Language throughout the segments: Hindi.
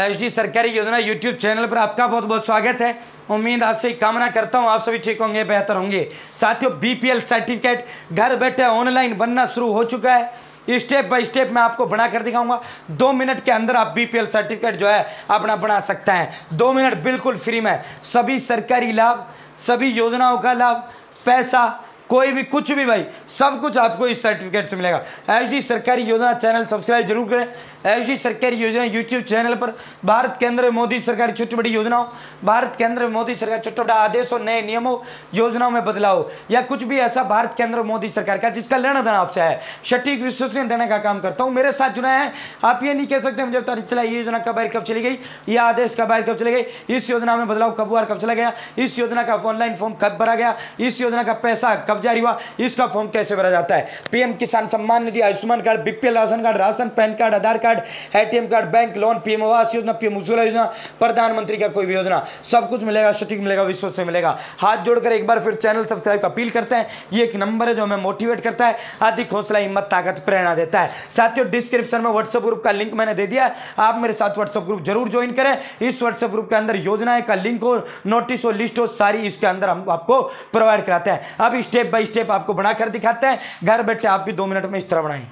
एच डी सरकारी योजना यूट्यूब चैनल पर आपका बहुत बहुत स्वागत है उम्मीद आपसे कामना करता हूँ आप सभी ठीक होंगे बेहतर होंगे साथियों बीपीएल सर्टिफिकेट घर बैठे ऑनलाइन बनना शुरू हो चुका है स्टेप बाय स्टेप मैं आपको बना कर दिखाऊंगा दो मिनट के अंदर आप बीपीएल सर्टिफिकेट जो है अपना बना सकते हैं दो मिनट बिल्कुल फ्री में सभी सरकारी लाभ सभी योजनाओं का लाभ पैसा कोई भी कुछ भी भाई सब कुछ आपको इस सर्टिफिकेट से मिलेगा एच सरकारी योजना चैनल सब्सक्राइब जरूर करें एच सरकारी योजना यूट्यूब चैनल पर भारत केंद्र में मोदी सरकार की छोटी बड़ी योजनाओं भारत केंद्र में मोदी सरकार छोटे बड़ा आदेशों नए नियमों योजनाओं में बदलाव या कुछ भी ऐसा भारत केंद्र मोदी सरकार का जिसका लेना देना आपसे है सटीक विश्वसनीय देने का काम करता हूँ मेरे साथ जुड़ा है आप ये नहीं कह सकते मुझे बता चला ये योजना कब कब चली गई ये आदेश कब कब चले गई इस योजना में बदलाव कब हुआ कब चला गया इस योजना का ऑनलाइन फॉर्म कब भरा गया इस योजना का पैसा कब जारी हुआ इसका फॉर्म कैसे भरा जाता है PM Kisan Samman Nidhi Ayushman card BPL ration card ration PAN card Aadhaar card ATM card bank loan PM Awas Yojana PM Ujjwala योजना प्रधानमंत्री का कोई भी योजना सब कुछ मिलेगा सटीक मिलेगा विश्वास से मिलेगा हाथ जोड़कर एक बार फिर चैनल सब्सक्राइब का अपील करते हैं ये एक नंबर है जो हमें मोटिवेट करता है अधिक हौसला हिम्मत ताकत प्रेरणा देता है साथियों डिस्क्रिप्शन में व्हाट्सअप ग्रुप का लिंक मैंने दे दिया आप मेरे साथ व्हाट्सअप ग्रुप जरूर ज्वाइन करें इस व्हाट्सएप ग्रुप के अंदर योजनाएं का लिंक हो नोटिस हो लिस्ट हो सारी इसके अंदर हम आपको प्रोवाइड कराते हैं अब स्टेप स्टेप बाय स्टेप आपको बनाकर दिखाते हैं घर बैठे आप भी दो मिनट में इस तरह बनाए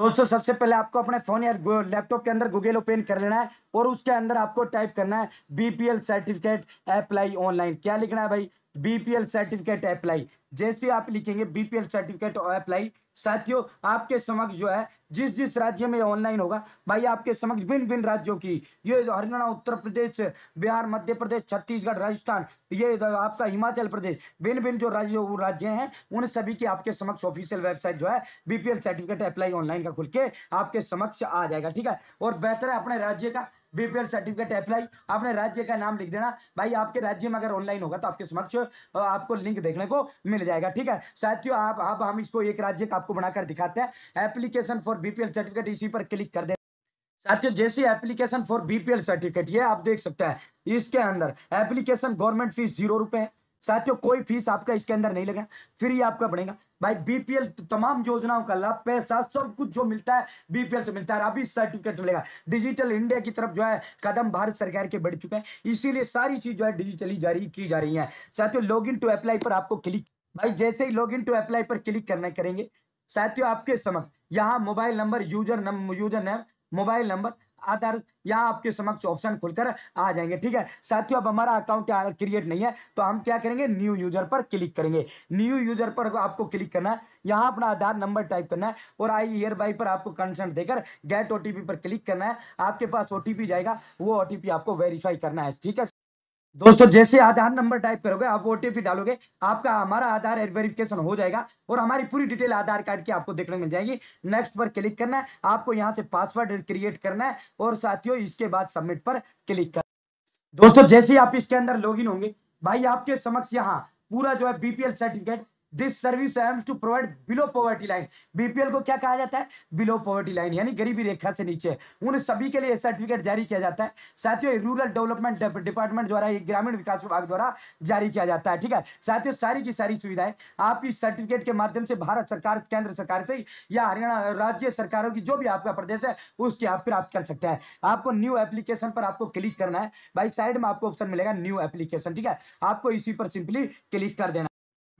दोस्तों सबसे पहले आपको अपने फोन या लैपटॉप के अंदर गूगल ओपन कर लेना है और उसके अंदर आपको टाइप करना है बीपीएल सर्टिफिकेट अप्लाई ऑनलाइन क्या लिखना है भाई बीपीएल सर्टिफिकेट अप्लाई जैसे आप लिखेंगे बीपीएल सर्टिफिकेट अप्लाई साथियों आपके समक्ष जो है जिस जिस राज्य में ऑनलाइन होगा भाई आपके समक्ष भिन्न भिन्न राज्यों की ये हरियाणा उत्तर प्रदेश बिहार मध्य प्रदेश छत्तीसगढ़ राजस्थान ये आपका हिमाचल प्रदेश भिन्न भिन्न जो राज्य राज्य हैं उन सभी की आपके समक्ष ऑफिशियल वेबसाइट जो है बीपीएल सर्टिफिकेट अप्लाई ऑनलाइन का खुल के आपके समक्ष आ जाएगा ठीक है और बेहतर है अपने राज्य का बीपीएल सर्टिफिकेट अप्लाई आपने राज्य का नाम लिख देना भाई आपके राज्य में अगर ऑनलाइन होगा तो आपके समक्ष आपको लिंक देखने को मिल जाएगा ठीक है साथियों आप आप हम इसको एक राज्य का आपको बनाकर दिखाते हैं एप्लीकेशन फॉर बीपीएल सर्टिफिकेट इसी पर क्लिक कर दे साथियों जैसे एप्लीकेशन फॉर बीपीएल सर्टिफिकेट ये आप देख सकते हैं इसके अंदर एप्लीकेशन गवर्नमेंट फीस जीरो रुपए साथियों कोई फीस आपका इसके अंदर नहीं लगेगा फ्री आपका बढ़ेगा भाई बीपीएल तो तमाम योजनाओं का लाभ पैसा सब कुछ जो मिलता है बीपीएल से मिलता है अभी सर्टिफिकेट से मिलेगा डिजिटल इंडिया की तरफ जो है कदम भारत सरकार के बढ़ चुके हैं इसीलिए सारी चीज जो है डिजिटली जारी की जा रही है साथियों लॉग इन टू अप्लाई पर आपको क्लिक भाई जैसे ही लॉग इन टू अप्लाई पर क्लिक करना करेंगे साथियों आपके समक्ष यहाँ mobile number user number user name mobile number Aadhaar यहाँ आपके समक्ष ऑप्शन खुलकर आ जाएंगे ठीक है साथियों अब हमारा अकाउंट क्रिएट नहीं है तो हम क्या करेंगे न्यू यूजर पर क्लिक करेंगे न्यू यूजर पर आपको क्लिक करना है यहाँ अपना आधार नंबर टाइप करना है और आई ईयर बाई पर आपको कंसेंट देकर गेट ओटीपी पर क्लिक करना है आपके पास ओटीपी जाएगा वो ओटीपी आपको वेरीफाई करना है ठीक है दोस्तों जैसे आधार नंबर टाइप करोगे आप ओटीपी डालोगे आपका हमारा आधार वेरिफिकेशन हो जाएगा और हमारी पूरी डिटेल आधार कार्ड की आपको देखने मिल जाएगी नेक्स्ट पर क्लिक करना है आपको यहाँ से पासवर्ड क्रिएट करना है और साथियों इसके बाद सबमिट पर क्लिक कर दोस्तों जैसे आप इसके अंदर लॉग होंगे भाई आपके समक्ष यहाँ पूरा जो है BPL certificate this service aims to provide below poverty line BPL को क्या कहा जाता है बिलो पॉवर्टी लाइन यानी गरीबी रेखा से नीचे उन सभी के लिए सर्टिफिकेट जारी किया जाता है साथियों रूरल डेवलपमेंट डिपार्टमेंट द्वारा ग्रामीण विकास विभाग द्वारा जारी किया जाता है ठीक है साथियों सारी की सारी सुविधाएं आप इस सर्टिफिकेट के माध्यम से भारत सरकार केंद्र सरकार से या हरियाणा राज्य सरकारों की जो भी आपका प्रदेश है उसके आप प्राप्त कर सकते हैं आपको न्यू एप्लीकेशन पर आपको क्लिक करना है भाई साइड में आपको ऑप्शन मिलेगा न्यू एप्लीकेशन ठीक है आपको इसी पर सिंपली क्लिक कर देना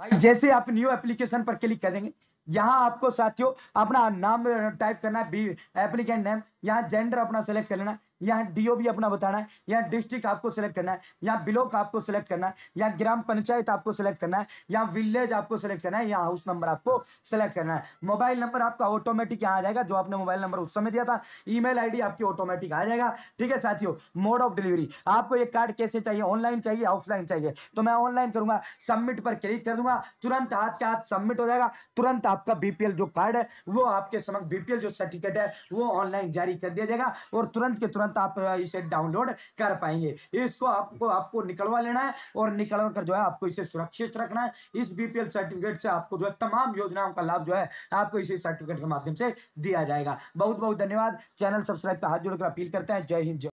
भाई जैसे आप न्यू एप्लीकेशन पर क्लिक करेंगे यहाँ आपको साथियों अपना नाम टाइप करना है एप्लीकेंट नेम यहाँ जेंडर अपना सेलेक्ट कर लेना यहाँ डीओ भी अपना बताना है यहाँ डिस्ट्रिक्ट आपको सिलेक्ट करना है यहाँ ब्लॉक आपको सिलेक्ट करना है यहाँ ग्राम पंचायत आपको सिलेक्ट करना है यहाँ विलेज आपको सिलेक्ट करना है यहाँ हाउस नंबर आपको सिलेक्ट करना है मोबाइल नंबर आपका ऑटोमेटिक यहाँ आ जाएगा जो आपने मोबाइल नंबर उस समय दिया था ईमेल आईडी आपकी ऑटोमेटिक आ जाएगा ठीक है साथियों मोड ऑफ डिलीवरी आपको ये कार्ड कैसे चाहिए ऑनलाइन चाहिए ऑफलाइन चाहिए तो मैं ऑनलाइन करूंगा सबमिट पर क्लिक कर दूंगा तुरंत हाथ के हाथ सबमिट हो जाएगा तुरंत आपका बीपीएल जो कार्ड है वो आपके समक्ष बीपीएल जो सर्टिफिकेट है वो ऑनलाइन जारी कर दिया जाएगा और तुरंत के तुरंत तुरंत आप इसे डाउनलोड कर पाएंगे इसको आपको आपको निकलवा लेना है और निकलवा कर जो है आपको इसे सुरक्षित रखना है इस बीपीएल सर्टिफिकेट से आपको जो है तमाम योजनाओं का लाभ जो है आपको इसी सर्टिफिकेट के माध्यम से दिया जाएगा बहुत बहुत धन्यवाद चैनल सब्सक्राइब पर हाथ जोड़कर अपील करते हैं जय हिंद